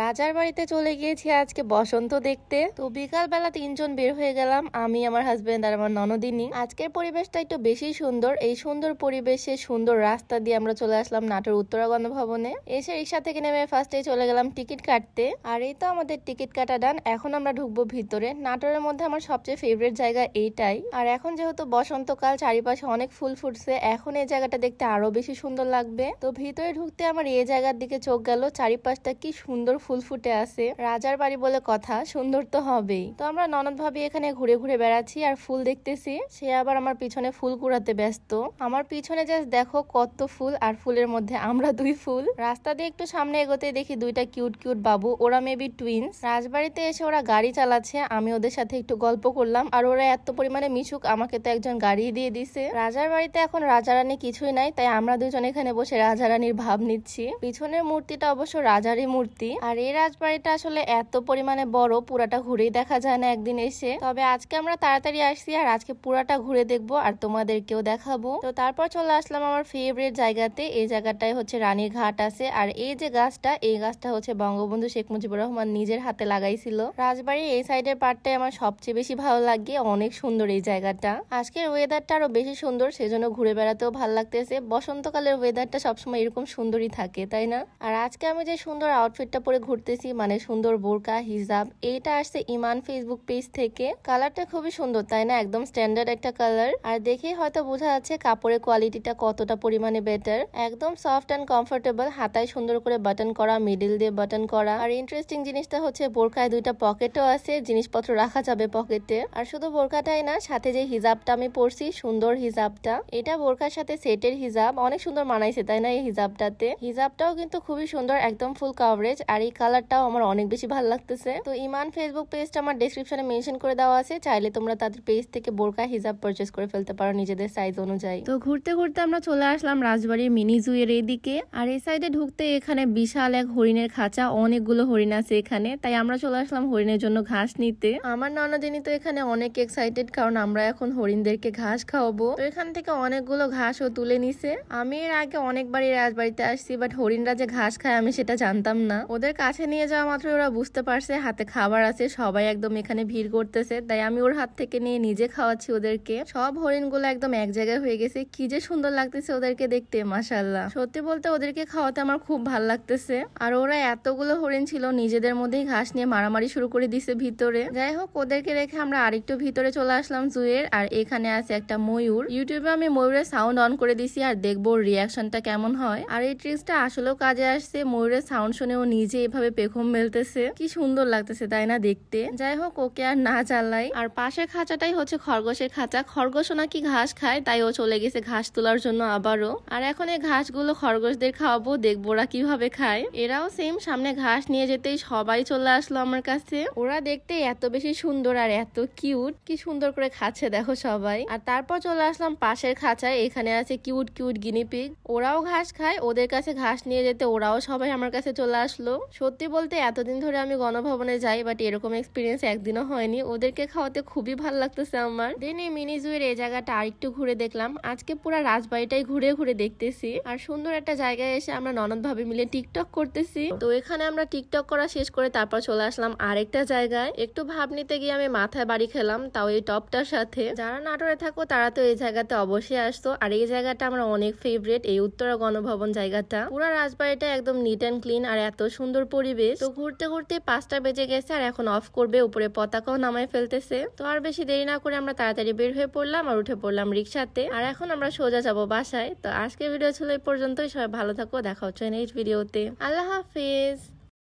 রাজার বাড়িতে চলে গিয়েছি আজকে বসন্ত দেখতে তো বিকালবেলা তিনজন বের হয়ে গেলাম আমি আমার হাজবেন্ড আর আমার ননদিনী আজকের পরিবেশটা একটু বেশি সুন্দর এই সুন্দর পরিবেশে সুন্দর রাস্তা দিয়ে আমরা চলে আসলাম নাটোর উত্তরাগন্ধ ভবনে এসে রিক্সা থেকে নেমে ফার্স্টে চলে গেলাম টিকিট কাটতে আর এই তো আমাদের টিকিট কাটা ডান এখন আমরা ঢুকবো ভিতরে নাটোরের মধ্যে আমার সবচেয়ে ফেভারিট জায়গা এইটাই আর এখন যেহেতু বসন্তকাল চারিপাশে অনেক ফুল ফুটছে এখন এই জায়গাটা দেখতে আরো বেশি সুন্দর লাগবে তো ভিতরে ঢুকতে আমার এই জায়গার দিকে চোখ গেল চারিপাশটা কি সুন্দর ফুল ফুটে আছে রাজার বাড়ি বলে কথা সুন্দর তো হবেই তো আমরা ননদ ভাবি এখানে ঘুরে ঘুরে বেড়াচ্ছি আর ফুল দেখতেছি সে আবার আমার পিছনে ফুল কুড়াতে ব্যস্ত আমার পিছনে জাস্ট দেখো কত ফুল আর ফুলের মধ্যে আমরা দুই ফুল রাস্তা দিয়ে একটু সামনে এগোতে দেখি দুইটা কিউট কিউট বাবু ওরা মেবি টুইন্স রাজবাড়িতে এসে ওরা গাড়ি চালাচ্ছে আমি ওদের সাথে একটু গল্প করলাম আর ওরা এত পরিমাণে মিশুক আমাকে তো একজন গাড়ি দিয়ে দিছে রাজার বাড়িতে এখন রাজা রানী কিছুই নাই তাই আমরা দুজন এখানে বসে রাজা রানীর ভাব নিচ্ছি পিছনের মূর্তিটা অবশ্য রাজারই মূর্তি আর আর এই রাজবাড়িটা আসলে এত পরিমাণে বড় পুরাটা ঘুরেই দেখা যায় না একদিন এসে তবে আজকে আমরা তাড়াতাড়ি আসছি আর আজকে পুরাটা ঘুরে দেখবো আর তোমাদেরকেও দেখাবো তো তারপর চলে আসলাম আমার ফেভারিট জায়গাতে এই জায়গাটায় হচ্ছে রানীর ঘাট আছে আর এই যে গাছটা এই গাছটা হচ্ছে বঙ্গবন্ধু শেখ মুজিবুর রহমান নিজের হাতে লাগাইছিল রাজবাড়ির এই সাইডের পার্টটাই আমার সবচেয়ে বেশি ভালো লাগে অনেক সুন্দর এই জায়গাটা আজকের ওয়েদারটা আরো বেশি সুন্দর সেজন্য ঘুরে বেড়াতেও ভালো লাগতেছে বসন্তকালের ওয়েদারটা সবসময় এরকম সুন্দরই থাকে তাই না আর আজকে আমি যে সুন্দর আউটফিটটা পরে ঘুরতেছি মানে সুন্দর বোরকা হিজাব এটা আসছে ইমান ফেসবুক পেজ থেকে কালারটা খুবই সুন্দর তাই না একদম স্ট্যান্ডার্ড একটা কালার আর দেখে হয়তো বোঝা যাচ্ছে কাপড়ের কোয়ালিটিটা কতটা পরিমাণে বেটার একদম সফট অ্যান্ড কমফোর্টেবল হাতায় সুন্দর করে বাটন করা মিডিল দিয়ে বাটন করা আর ইন্টারেস্টিং জিনিসটা হচ্ছে বোরকায় দুইটা পকেটও আছে জিনিসপত্র রাখা যাবে পকেটে আর শুধু বোরকাটাই না সাথে যে হিজাবটা আমি পরছি সুন্দর হিজাবটা এটা বোরকার সাথে সেটের হিজাব অনেক সুন্দর মানাইছে তাই না এই হিজাবটাতে হিজাবটাও কিন্তু খুবই সুন্দর একদম ফুল কাভারেজ আর এই কালারটাও আমার অনেক বেশি ভালো লাগতেছে তো ইমান ফেসবুক পেজটা আমার ডিসক্রিপশনে মেনশন করে দেওয়া আছে চাইলে তোমরা তাদের পেজ থেকে বোরকা হিজাব পারচেস করে ফেলতে পারো নিজেদের সাইজ অনুযায়ী তো ঘুরতে ঘুরতে আমরা চলে আসলাম রাজবাড়ির মিনি জুয়ের এদিকে আর এই সাইডে ঢুকতে এখানে বিশাল এক হরিণের খাঁচা অনেকগুলো হরিণ আছে এখানে তাই আমরা চলে আসলাম হরিণের জন্য ঘাস নিতে আমার ননদিনী তো এখানে অনেক এক্সাইটেড কারণ আমরা এখন হরিণদেরকে ঘাস খাওয়াবো তো এখান থেকে অনেকগুলো ঘাসও তুলে নিছে আমি এর আগে অনেকবারই রাজবাড়িতে আসছি বাট হরিণরা যে ঘাস খায় আমি সেটা জানতাম না ওদের কাছে নিয়ে যাওয়া মাত্র ওরা বুঝতে পারছে হাতে খাবার আছে সবাই একদম এখানে ভিড় করতেছে তাই আমি ওর হাত থেকে নিয়ে নিজে খাওয়াচ্ছি ওদেরকে সব হরিণগুলো একদম এক জায়গায় হয়ে গেছে কি যে সুন্দর লাগতেছে ওদেরকে দেখতে মাসাল্লাহ সত্যি বলতে ওদেরকে খাওয়াতে আমার খুব ভাল লাগতেছে আর ওরা এতগুলো হরিণ ছিল নিজেদের মধ্যেই ঘাস নিয়ে মারামারি শুরু করে দিছে ভিতরে যাই হোক ওদেরকে রেখে আমরা আরেকটু ভিতরে চলে আসলাম জুয়ের আর এখানে আছে একটা ময়ূর ইউটিউবে আমি ময়ূরের সাউন্ড অন করে দিছি আর দেখবো রিয়াকশনটা কেমন হয় আর এই ট্রিক্সটা আসলেও কাজে আসছে ময়ূরের সাউন্ড শুনে ও নিজে এইভাবে পেখম মেলতেছে কি সুন্দর লাগতেছে তাই না দেখতে যাই হোক ওকে আর না চালাই আর পাশের খাঁচাটাই হচ্ছে খরগোশের খাঁচা খরগোশ নাকি ঘাস খায় তাই ও চলে গেছে ঘাস তোলার জন্য আবারও আর এখন এই ঘাসগুলো খরগোশদের খাওয়াবো দেখবো ওরা কিভাবে খায় এরাও সেম সামনে ঘাস নিয়ে যেতেই সবাই চলে আসলো আমার কাছে ওরা দেখতে এত বেশি সুন্দর আর এত কিউট কি সুন্দর করে খাচ্ছে দেখো সবাই আর তারপর চলে আসলাম পাশের খাঁচায় এখানে আছে কিউট কিউট গিনিপিগ ওরাও ঘাস খায় ওদের কাছে ঘাস নিয়ে যেতে ওরাও সবাই আমার কাছে চলে আসলো সত্যি বলতে এতদিন ধরে আমি গণভবনে যাই বাট এরকম এক্সপিরিয়েন্স একদিনও হয়নি ওদেরকে খাওয়াতে খুবই ভালো লাগতেছে আমার দেন এই মিনি জুয়ের এই জায়গাটা আরেকটু ঘুরে দেখলাম আজকে পুরো রাজবাড়িটাই ঘুরে ঘুরে দেখতেছি আর সুন্দর একটা জায়গায় এসে আমরা ননদ ভাবে মিলে টিকটক করতেছি তো এখানে আমরা টিকটক করা শেষ করে তারপর চলে আসলাম আরেকটা জায়গায় একটু ভাব নিতে গিয়ে আমি মাথায় বাড়ি খেলাম তাও এই টপটার সাথে যারা নাটোরে থাকো তারা তো এই জায়গাতে অবশ্যই আসতো আর এই জায়গাটা আমার অনেক ফেভারেট এই উত্তরা গণভবন জায়গাটা পুরো রাজবাড়িটা একদম নিট অ্যান্ড ক্লিন আর এত সুন্দর সুন্দর পরিবেশ তো ঘুরতে ঘুরতে পাঁচটা বেজে গেছে আর এখন অফ করবে উপরে পতাকাও নামায় ফেলতেছে তো আর বেশি দেরি না করে আমরা তাড়াতাড়ি বের হয়ে পড়লাম আর উঠে পড়লাম রিক্সাতে আর এখন আমরা সোজা যাব বাসায় তো আজকের ভিডিও ছিল এই পর্যন্তই সবাই ভালো থাকো দেখা হচ্ছে নেক্সট ভিডিওতে আল্লাহ হাফিজ